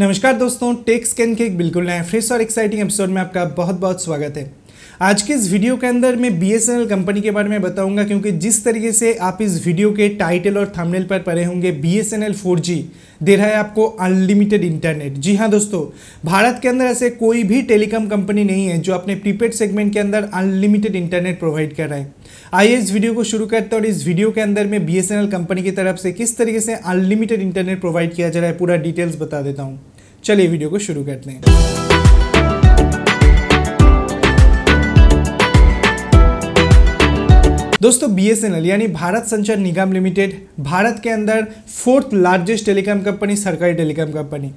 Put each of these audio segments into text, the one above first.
नमस्कार दोस्तों take scan के एक बिल्कुल नए फ्रेश और एक्साइटिंग एपिसोड में आपका बहुत बहुत स्वागत है आज के इस वीडियो के अंदर मैं बी कंपनी के बारे में बताऊंगा क्योंकि जिस तरीके से आप इस वीडियो के टाइटल और थंबनेल पर पड़े होंगे बी एस एन दे रहा है आपको अनलिमिटेड इंटरनेट जी हाँ दोस्तों भारत के अंदर ऐसे कोई भी टेलीकॉम कंपनी नहीं है जो अपने प्रीपेड सेगमेंट के अंदर अनलिमिटेड इंटरनेट प्रोवाइड कर रहा है आइए इस वीडियो को शुरू करते हैं और इस वीडियो के अंदर मैं बी कंपनी की तरफ से किस तरीके से अनलिमिटेड इंटरनेट प्रोवाइड किया जा रहा है पूरा डिटेल्स बता देता हूँ चलिए वीडियो को शुरू करते हैं दोस्तों बी यानी भारत संचार निगम लिमिटेड भारत के अंदर फोर्थ लार्जेस्ट टेलीकॉम कंपनी सरकारी telecom company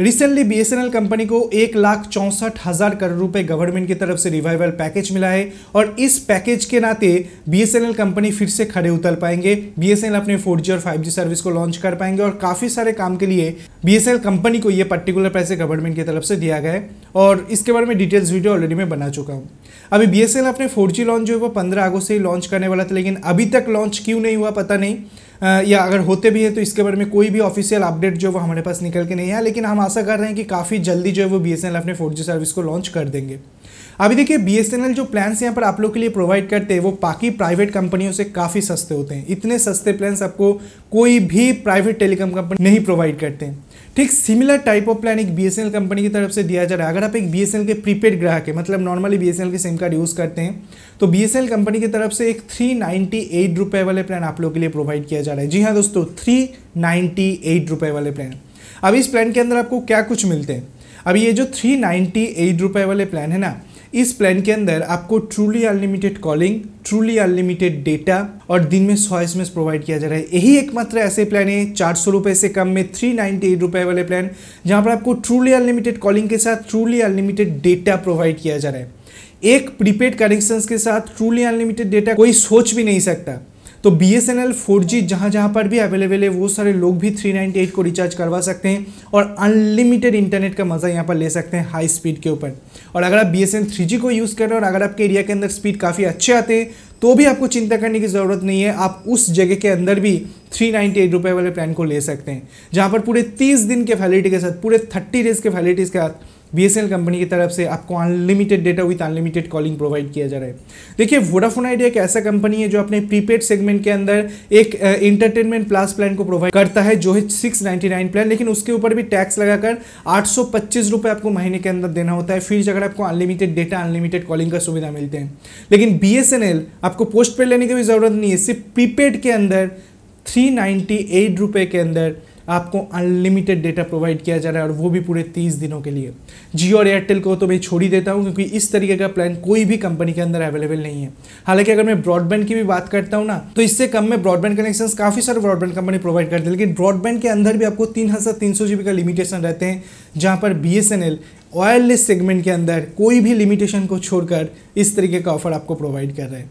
recently BSNL company को एक लाख चौंसठ हज़ार करोड़ रुपए गवर्नमेंट की तरफ से रिवाइवल पैकेज मिला है और इस पैकेज के नाते बीएसएनएल कंपनी फिर से खड़े उतर पाएंगे बीएसएनएल अपने 4G और 5G सर्विस को लॉन्च कर पाएंगे और काफ़ी सारे काम के लिए बीएसएनएल कंपनी को यह पर्टिकुलर पैसे गवर्नमेंट की तरफ से दिया गया है और इसके बारे में डिटेल्स वीडियो ऑलरेडी मैं बना चुका हूँ अभी बी अपने फोर लॉन्च जो है वो पंद्रह अगस्त से ही लॉन्च करने वाला था लेकिन अभी तक लॉन्च क्यों नहीं हुआ पता नहीं या अगर होते भी हैं तो इसके बारे में कोई भी ऑफिशियल अपडेट जो वो हमारे पास निकल के नहीं है लेकिन हम आशा कर रहे हैं कि काफ़ी जल्दी जो है वो बी अपने फोर सर्विस को लॉन्च कर देंगे अभी देखिए बी एस जो प्लान्स यहाँ पर आप लोग के लिए प्रोवाइड करते हैं वो बाकी प्राइवेट कंपनियों से काफ़ी सस्ते होते हैं इतने सस्ते प्लान्स आपको कोई भी प्राइवेट टेलीकॉम कंपनी नहीं प्रोवाइड करते हैं ठीक सिमिलर टाइप ऑफ प्लान एक बी कंपनी की तरफ से दिया जा रहा है अगर आप एक बी के प्रीपेड ग्राहक है मतलब नॉर्मली बी के सिम कार्ड यूज़ करते हैं तो बी कंपनी की तरफ से एक थ्री नाइन्टी वाले प्लान आप लोग के लिए प्रोवाइड किया जा रहा है जी हाँ दोस्तों थ्री नाइन्टी वाले प्लान अब इस प्लान के अंदर आपको क्या कुछ मिलते हैं अब ये जो थ्री नाइन्टी वाले प्लान है ना इस प्लान के अंदर आपको truly unlimited calling truly unlimited data और दिन में सौ एस प्रोवाइड किया जा रहा है यही एकमात्र ऐसे प्लान है चार सौ रुपये से कम में थ्री नाइन्टी एट रुपये वाले प्लान जहाँ पर आपको ट्रूली अनलिमिटेड कॉलिंग के साथ ट्रूली अनलिमिटेड डेटा प्रोवाइड किया जा रहा है एक प्रीपेड कनेक्शन के साथ ट्रूली अनलिमिटेड डेटा कोई सोच भी नहीं सकता तो B S N L four G जहाँ जहाँ पर भी अवेलेबल है वो सारे लोग भी थ्री नाइनटी एट को रिचार्ज करवा सकते हैं और अनलिमिटेड इंटरनेट का मज़ा यहाँ पर ले सकते हैं हाई स्पीड के ऊपर और अगर आप B S N three G को यूज़ कर रहे हो और अगर आपके एरिया के अंदर स्पीड काफ़ी अच्छे आते हैं तो भी आपको चिंता करने की ज़रूरत नहीं है आप उस जगह के अंदर भी थ्री नाइन्टी एट रुपये वाले प्लान को ले सकते हैं जहाँ पर पूरे तीस दिन के फैलिटी के साथ पूरे थर्टी डेज़ के फैलिटीज के साथ बी कंपनी की तरफ से आपको unlimited data with unlimited calling provide किया जा रहा है देखिए वोडाफोन आइडिया एक ऐसा कंपनी है जो अपने प्रीपेड सेगमेंट के अंदर एक इंटरटेनमेंट प्लस प्लान को प्रोवाइड करता है जो है सिक्स प्लान लेकिन उसके ऊपर भी टैक्स लगाकर आठ सौ आपको महीने के अंदर देना होता है फिर अगर आपको अनलिमिटेड डेटा अनलिमिटेड कॉलिंग का सुविधा मिलते हैं लेकिन बी आपको पोस्ट पेड लेने की भी ज़रूरत नहीं है सिर्फ प्रीपेड के अंदर थ्री नाइन्टी एट रुपये के अंदर आपको अनलिमिटेड डेटा प्रोवाइड किया जा रहा है और वो भी पूरे तीस दिनों के लिए जियो और एयरटेल को तो मैं छोड़ ही देता हूँ क्योंकि इस तरीके का प्लान कोई भी कंपनी के अंदर अवेलेबल नहीं है हालांकि अगर मैं ब्रॉडबैंड की भी बात करता हूँ ना तो इससे कम में ब्रॉडबैंड कनेक्शन काफ़ी सारे ब्रॉडबैंड कंपनी प्रोवाइड करते हैं लेकिन ब्रॉडबैंड के अंदर भी आपको तीन हज़ार तीन सौ जीबी का लिमिटेशन रहते हैं जहाँ पर B S N L wireless segment के अंदर कोई भी लिमिटेशन को छोड़कर इस तरीके का ऑफर आपको प्रोवाइड कर रहे हैं